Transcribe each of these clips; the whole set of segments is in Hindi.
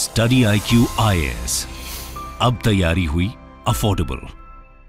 स्टडी आई क्यू आई अब तैयारी हुई अफोर्डेबल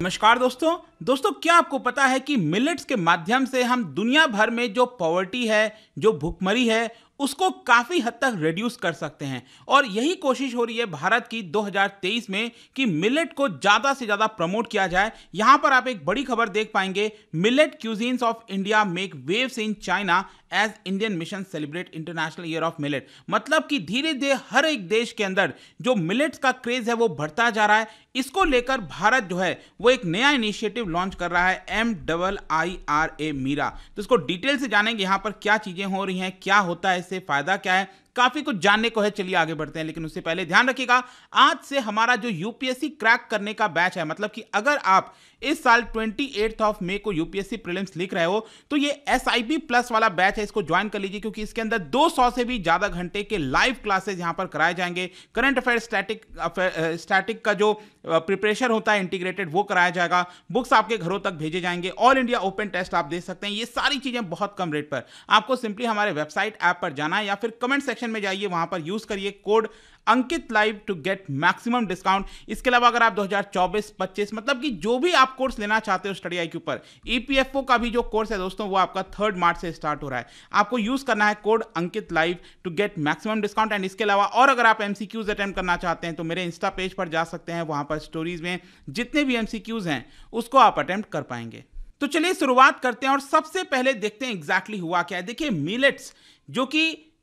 नमस्कार दोस्तों दोस्तों क्या आपको पता है कि मिलेट्स के माध्यम से हम दुनिया भर में जो पॉवर्टी है जो भुखमरी है उसको काफ़ी हद तक रिड्यूस कर सकते हैं और यही कोशिश हो रही है भारत की 2023 में कि मिलेट को ज़्यादा से ज़्यादा प्रमोट किया जाए यहां पर आप एक बड़ी खबर देख पाएंगे millet cuisines of India make waves in China as Indian mission celebrate international year of millet मतलब कि धीरे धीरे हर एक देश के अंदर जो मिलेट्स का क्रेज है वो बढ़ता जा रहा है इसको लेकर भारत जो है वो एक नया इनिशिएटिव लॉन्च कर रहा है M double I R A MIIRA तो इसको डिटेल से जानेंगे यहाँ पर क्या चीज़ें हो रही हैं क्या होता है इससे फ़ायदा क्या है काफी कुछ जानने को है चलिए आगे बढ़ते हैं लेकिन उससे पहले ध्यान रखिएगा आज से हमारा जो यूपीएससी क्रैक करने का बैच है मतलब कि अगर आप इस साल ट्वेंटी ऑफ मे को यूपीएससी प्रीलिम्स लिख रहे हो तो ये एस प्लस वाला बैच है इसको ज्वाइन कर लीजिए क्योंकि इसके अंदर 200 से भी ज्यादा घंटे के लाइव क्लासेज यहां पर कराए जाएंगे करंट अफेयर स्टैटिक स्टैटिक का जो प्रिपरेशन होता है इंटीग्रेटेड वो कराया जाएगा बुक्स आपके घरों तक भेजे जाएंगे ऑल इंडिया ओपन टेस्ट आप दे सकते हैं ये सारी चीजें बहुत कम रेट पर आपको सिंपली हमारे वेबसाइट ऐप पर जाना है या फिर कमेंट सेक्शन सेक्शन में जाइए वहां पर यूज करिए code Ankit live to get maximum discount इसके अलावा अगर आप 2024-25 मतलब कि जो भी आप कोर्स लेना चाहते हो स्टडी आई के ऊपर ईपीएफओ का भी जो कोर्स है दोस्तों वो आपका थर्ड मार्च से स्टार्ट हो रहा है आपको यूज करना है code Ankit live to get maximum discount and इसके अलावा और अगर आप एमसीक्यूज अटेम्प्ट करना चाहते हैं तो मेरे इंस्टा पेज पर जा सकते हैं वहां पर स्टोरीज में जितने भी एमसीक्यूज हैं उसको आप अटेम्प्ट कर पाएंगे तो चलिए शुरुआत करते हैं और सबसे पहले देखते हैं एग्जैक्टली exactly हुआ क्या है देखिए मिलेट्स जो कि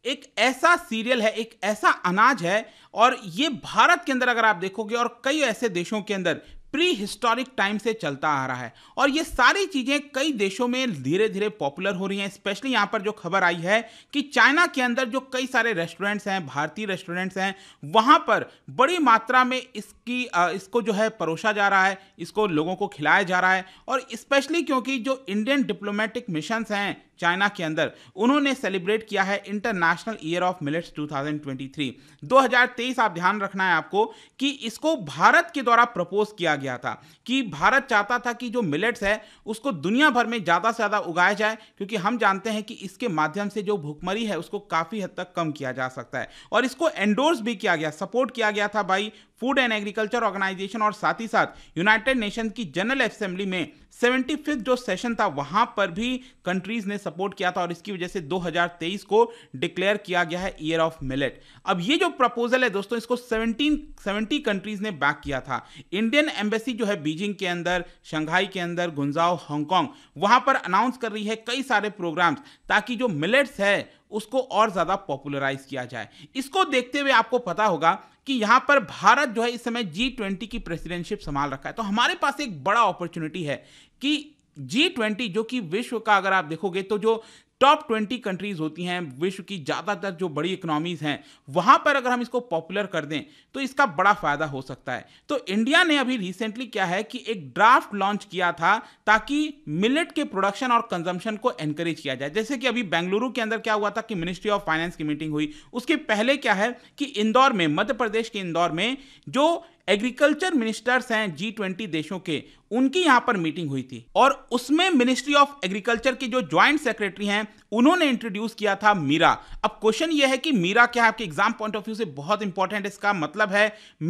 एक ऐसा सीरियल है एक ऐसा अनाज है और ये भारत के अंदर अगर आप देखोगे और कई ऐसे देशों के अंदर प्री हिस्टोरिक टाइम से चलता आ रहा है और ये सारी चीज़ें कई देशों में धीरे धीरे पॉपुलर हो रही हैं स्पेशली यहाँ पर जो खबर आई है कि चाइना के अंदर जो कई सारे रेस्टोरेंट्स हैं भारतीय रेस्टोरेंट्स हैं वहाँ पर बड़ी मात्रा में इसकी इसको जो है परोसा जा रहा है इसको लोगों को खिलाया जा रहा है और स्पेशली क्योंकि जो इंडियन डिप्लोमेटिक मिशंस हैं चाइना के अंदर उन्होंने सेलिब्रेट किया है इंटरनेशनल ईयर ऑफ मिलेट्स 2023 2023 आप ध्यान रखना है आपको कि इसको भारत के द्वारा प्रपोज किया गया था कि भारत चाहता था कि जो मिलेट्स है उसको दुनिया भर में ज़्यादा से ज़्यादा उगाया जाए क्योंकि हम जानते हैं कि इसके माध्यम से जो भुखमरी है उसको काफ़ी हद तक कम किया जा सकता है और इसको एंडोर्स भी किया गया सपोर्ट किया गया था by food and agriculture organisation और साथ ही साथ यूनाइटेड नेशन की जनरल असेंबली में सेवेंटी जो सेशन था वहां पर भी कंट्रीज ने सपोर्ट किया था और इसकी वजह से 2023 को डिक्लेयर किया गया है ईयर ऑफ मिलेट अब ये जो प्रपोजल है दोस्तों इसको 17 70 कंट्रीज ने बैक किया था इंडियन एम्बेसी जो है बीजिंग के अंदर शंघाई के अंदर गुंजाओ हांगकॉन्ग वहां पर अनाउंस कर रही है कई सारे प्रोग्राम्स ताकि जो मिलेट्स है उसको और ज़्यादा पॉपुलराइज किया जाए इसको देखते हुए आपको पता होगा कि यहां पर भारत जो है इस समय जी ट्वेंटी की प्रेसिडेंटशिप संभाल रखा है तो हमारे पास एक बड़ा अपॉर्चुनिटी है कि जी ट्वेंटी जो कि विश्व का अगर आप देखोगे तो जो टॉप ट्वेंटी कंट्रीज होती हैं विश्व की ज़्यादातर जो बड़ी इकोनॉमीज़ हैं वहाँ पर अगर हम इसको पॉपुलर कर दें तो इसका बड़ा फ़ायदा हो सकता है तो इंडिया ने अभी रिसेंटली क्या है कि एक ड्राफ्ट लॉन्च किया था ताकि मिलेट के प्रोडक्शन और कंजम्पशन को एनकरेज किया जाए जैसे कि अभी बेंगलुरु के अंदर क्या हुआ था कि मिनिस्ट्री ऑफ फाइनेंस की मीटिंग हुई उसके पहले क्या है कि इंदौर में मध्य प्रदेश के इंदौर में जो एग्रीकल्चर मिनिस्टर्स हैं जी ट्वेंटी देशों के उनकी यहाँ पर मीटिंग हुई थी और उसमें मिनिस्ट्री ऑफ एग्रीकल्चर के जो ज्वाइंट सेक्रेटरी हैं उन्होंने इंट्रोड्यूस किया था मीरा अब क्वेश्चन यह है कि मीरा क्या आपके एग्जाम पॉइंट ऑफ व्यू से बहुत इंपॉर्टेंट इसका मतलब है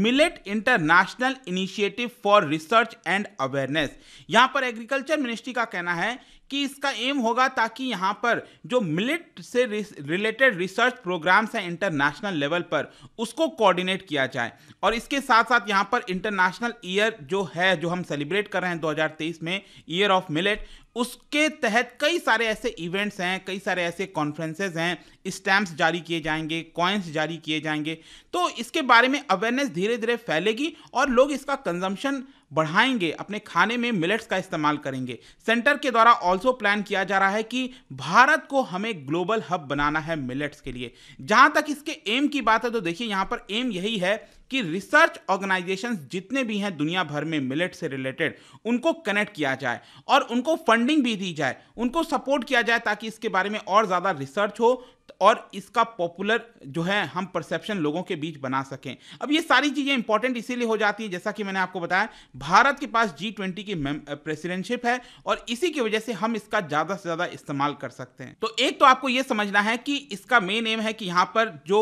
millet international initiative for research and awareness यहाँ पर एग्रीकल्चर मिनिस्ट्री का कहना है कि इसका एम होगा ताकि यहाँ पर जो मिलिट से रिलेटेड रिसर्च प्रोग्राम्स हैं इंटरनेशनल लेवल पर उसको कोऑर्डिनेट किया जाए और इसके साथ साथ यहाँ पर इंटरनेशनल ईयर जो है जो हम सेलिब्रेट कर रहे हैं 2023 में ईयर ऑफ मिलिट उसके तहत कई सारे ऐसे इवेंट्स हैं कई सारे ऐसे कॉन्फ्रेंसेज हैं स्टैम्प्स जारी किए जाएंगे कॉइन्स जारी किए जाएंगे तो इसके बारे में अवेयरनेस धीरे धीरे फैलेगी और लोग इसका कंजम्पशन बढ़ाएंगे अपने खाने में मिलेट्स का इस्तेमाल करेंगे सेंटर के द्वारा ऑल्सो प्लान किया जा रहा है कि भारत को हमें ग्लोबल हब बनाना है मिलेट्स के लिए जहां तक इसके एम की बात है तो देखिए यहां पर एम यही है कि रिसर्च ऑर्गेनाइजेशन जितने भी हैं दुनिया भर में मिलेट से रिलेटेड उनको कनेक्ट किया जाए और उनको फंडिंग भी दी जाए उनको सपोर्ट किया जाए ताकि इसके बारे में और ज़्यादा रिसर्च हो और इसका पॉपुलर जो है हम परसेप्शन लोगों के बीच बना सकें अब ये सारी चीज़ें इंपॉर्टेंट इसीलिए हो जाती है जैसा कि मैंने आपको बताया भारत के पास जी ट्वेंटी की प्रेसिडेंटशिप है और इसी की वजह से हम इसका ज़्यादा से ज़्यादा इस्तेमाल कर सकते हैं तो एक तो आपको ये समझना है कि इसका मेन एम है कि यहाँ पर जो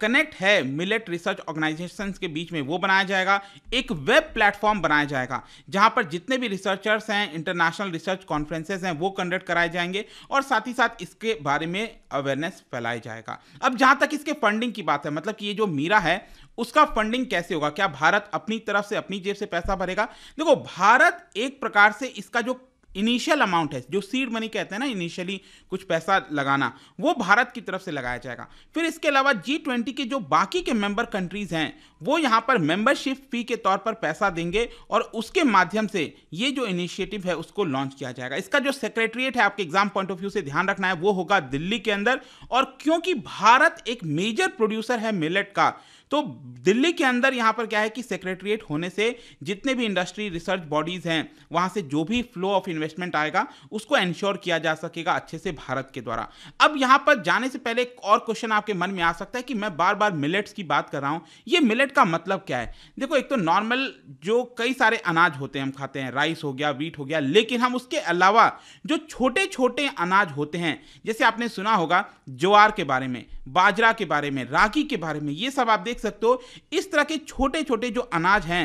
कनेक्ट है मिलेट रिसर्च ऑर्गेनाइजेशन ऑर्गेनाइजेशंस के बीच में वो बनाया जाएगा एक वेब प्लेटफॉर्म बनाया जाएगा जहां पर जितने भी रिसर्चर्स हैं इंटरनेशनल रिसर्च कॉन्फ्रेंसेज हैं वो कंडक्ट कराए जाएंगे और साथ ही साथ इसके बारे में अवेयरनेस फैलाया जाएगा अब जहां तक इसके फंडिंग की बात है मतलब कि ये जो मीरा है उसका फंडिंग कैसे होगा क्या भारत अपनी तरफ से अपनी जेब से पैसा भरेगा देखो भारत एक प्रकार से इसका जो इनिशियल अमाउंट है जो सीड मनी कहते हैं ना इनिशियली कुछ पैसा लगाना वो भारत की तरफ से लगाया जाएगा फिर इसके अलावा जी ट्वेंटी के जो बाकी के मेंबर कंट्रीज़ हैं वो यहाँ पर मेंबरशिप फी के तौर पर पैसा देंगे और उसके माध्यम से ये जो इनिशिएटिव है उसको लॉन्च किया जाएगा इसका जो सेक्रेटरीट है आपके एग्जाम पॉइंट ऑफ व्यू से ध्यान रखना है वो होगा दिल्ली के अंदर और क्योंकि भारत एक मेजर प्रोड्यूसर है मिलेट का तो दिल्ली के अंदर यहाँ पर क्या है कि सेक्रेटरीट होने से जितने भी इंडस्ट्री रिसर्च बॉडीज़ हैं वहाँ से जो भी फ्लो ऑफ इन्वेस्टमेंट आएगा उसको एंश्योर किया जा सकेगा अच्छे से भारत के द्वारा अब यहाँ पर जाने से पहले एक और क्वेश्चन आपके मन में आ सकता है कि मैं बार बार मिलेट्स की बात कर रहा हूँ ये मिलेट का मतलब क्या है देखो एक तो नॉर्मल जो कई सारे अनाज होते हैं हम खाते हैं राइस हो गया वीट हो गया लेकिन हम उसके अलावा जो छोटे छोटे अनाज होते हैं जैसे आपने सुना होगा ज्वार के बारे में बाजरा के बारे में रागी के बारे में ये सब आप देख सकते हो इस तरह के छोटे छोटे जो अनाज हैं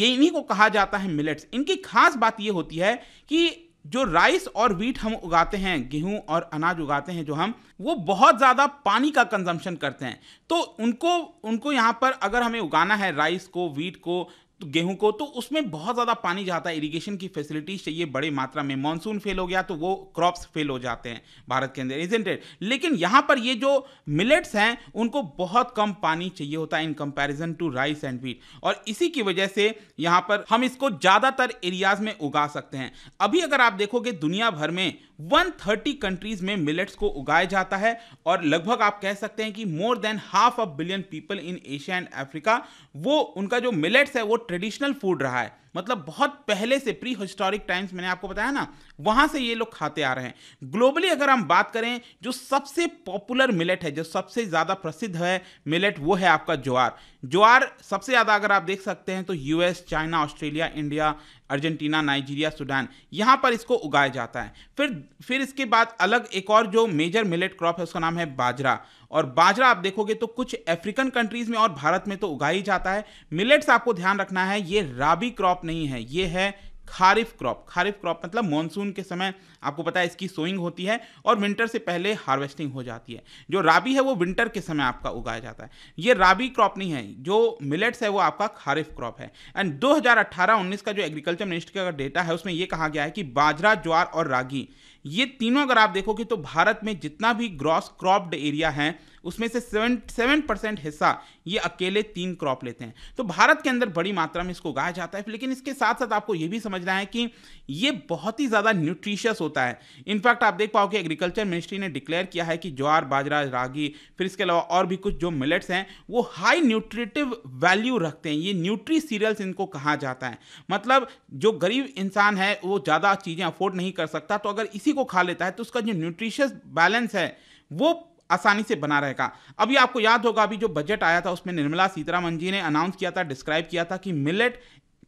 ये इन्हीं को कहा जाता है मिलेट्स इनकी खास बात ये होती है कि जो राइस और वीट हम उगाते हैं गेहूं और अनाज उगाते हैं जो हम वो बहुत ज़्यादा पानी का कंजम्पशन करते हैं तो उनको उनको यहाँ पर अगर हमें उगाना है राइस को वीट को गेहूं को तो उसमें बहुत ज़्यादा पानी जाता है इरिगेशन की फैसिलिटीज चाहिए बड़ी मात्रा में मानसून फेल हो गया तो वो क्रॉप्स फेल हो जाते हैं भारत के अंदर इजेंटेड लेकिन यहाँ पर ये जो मिलेट्स हैं उनको बहुत कम पानी चाहिए होता है in comparison to rice and wheat और इसी की वजह से यहाँ पर हम इसको ज़्यादातर एरियाज में उगा सकते हैं अभी अगर आप देखोगे दुनिया भर में 130 कंट्रीज में मिलेट्स को उगाया जाता है और लगभग आप कह सकते हैं कि more than half a billion people in Asia and Africa वो उनका जो मिलेट्स है वो ट्रेडिशनल फूड रहा है मतलब बहुत पहले से प्री हिस्टोरिक टाइम्स मैंने आपको बताया ना वहां से ये लोग खाते आ रहे हैं ग्लोबली अगर हम बात करें जो सबसे पॉपुलर मिलेट है जो सबसे ज़्यादा प्रसिद्ध है मिलेट वो है आपका ज्वार ज्वार सबसे ज़्यादा अगर आप देख सकते हैं तो US China Australia India Argentina Nigeria Sudan यहाँ पर इसको उगाया जाता है फिर फिर इसके बाद अलग एक और जो मेजर मिलेट क्रॉप है उसका नाम है बाजरा और बाजरा आप देखोगे तो कुछ अफ्रीकन कंट्रीज में और भारत में तो उगा ही जाता है मिलेट्स आपको ध्यान रखना है ये राबी क्रॉप नहीं है ये है खारिफ क्रॉप खारिफ क्रॉप मतलब मानसून के समय आपको पता है इसकी सोइंग होती है और विंटर से पहले हार्वेस्टिंग हो जाती है जो राबी है वो विंटर के समय आपका उगाया जाता है ये राबी क्रॉप नहीं है जो मिलेट्स है वो आपका खारिफ क्रॉप है एंड 2018-19 का जो एग्रीकल्चर मिनिस्ट्री का डेटा है उसमें ये कहा गया है कि बाजरा ज्वार और रागी ये तीनों अगर आप देखोगे तो भारत में जितना भी ग्रॉस क्रॉप्ड एरिया है उसमें से सेवन सेवन परसेंट हिस्सा ये अकेले तीन क्रॉप लेते हैं तो भारत के अंदर बड़ी मात्रा में इसको उगाया जाता है लेकिन इसके साथ साथ आपको ये भी समझना है कि ये बहुत ही ज़्यादा न्यूट्रिशियस होता है इनफैक्ट आप देख पाओगे एग्रीकल्चर मिनिस्ट्री ने डिक्लेयर किया है कि ज्वार बाजरा रागी फिर इसके अलावा और भी कुछ जो मिलेट्स हैं वो हाई न्यूट्रिटिव वैल्यू रखते हैं ये न्यूट्री सीरियल्स इनको कहा जाता है मतलब जो गरीब इंसान है वो ज़्यादा चीज़ें अफोर्ड नहीं कर सकता तो अगर इसी इसी को खा लेता है तो उसका जो न्यूट्रिशियस बैलेंस है वो आसानी से बना रहेगा अभी आपको याद होगा अभी जो बजट आया था उसमें निर्मला सीतारामन जी ने अनाउंस किया था डिस्क्राइब किया था कि मिलेट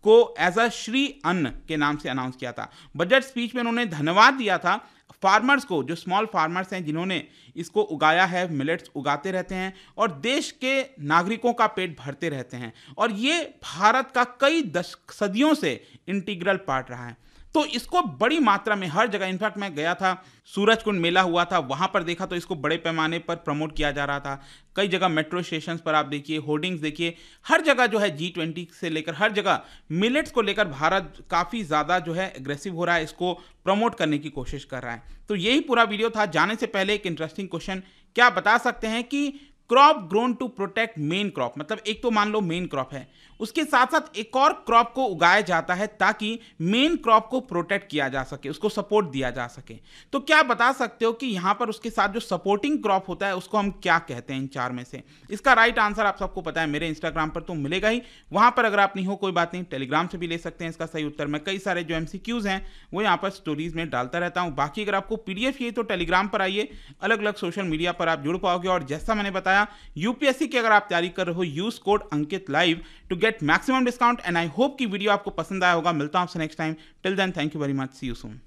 को एज अ श्री अन्न के नाम से अनाउंस किया था बजट स्पीच में उन्होंने धन्यवाद दिया था फार्मर्स को जो स्मॉल फार्मर्स हैं जिन्होंने इसको उगाया है मिलेट्स उगाते रहते हैं और देश के नागरिकों का पेट भरते रहते हैं और ये भारत का कई दशक सदियों से इंटीग्रल पार्ट रहा है तो इसको बड़ी मात्रा में हर जगह इनफैक्ट मैं गया था सूरज कुंड मेला हुआ था वहां पर देखा तो इसको बड़े पैमाने पर प्रमोट किया जा रहा था कई जगह मेट्रो स्टेशन पर आप देखिए होर्डिंग्स देखिए हर जगह जो है जी ट्वेंटी से लेकर हर जगह मिलेट्स को लेकर भारत काफ़ी ज़्यादा जो है एग्रेसिव हो रहा है इसको प्रमोट करने की कोशिश कर रहा है तो यही पूरा वीडियो था जाने से पहले एक इंटरेस्टिंग क्वेश्चन क्या बता सकते हैं कि crop grown to protect main crop मतलब एक तो मान लो मेन क्रॉप है उसके साथ साथ एक और क्रॉप को उगाया जाता है ताकि मेन क्रॉप को प्रोटेक्ट किया जा सके उसको सपोर्ट दिया जा सके तो क्या बता सकते हो कि यहाँ पर उसके साथ जो सपोर्टिंग क्रॉप होता है उसको हम क्या कहते हैं इन चार में से इसका राइट आंसर आप सबको पता है मेरे इंस्टाग्राम पर तो मिलेगा ही वहाँ पर अगर आप नहीं हो कोई बात नहीं टेलीग्राम से भी ले सकते हैं इसका सही उत्तर मैं कई सारे जो एम हैं वो यहाँ पर स्टोरीज में डालता रहता हूँ बाकी अगर आपको पी चाहिए तो टेलीग्राम पर आइए अलग अलग सोशल मीडिया पर आप जुड़ पाओगे और जैसा मैंने बताया यूपीएससी की अगर आप तैयारी कर रहे हो use code Ankit live to get get maximum discount and I hope कि वीडियो आपको पसंद आया होगा मिलता हूं आपसे next time till then thank you very much see you soon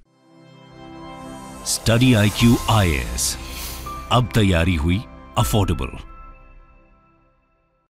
study I Q I S अब तैयारी हुई अफोर्डेबल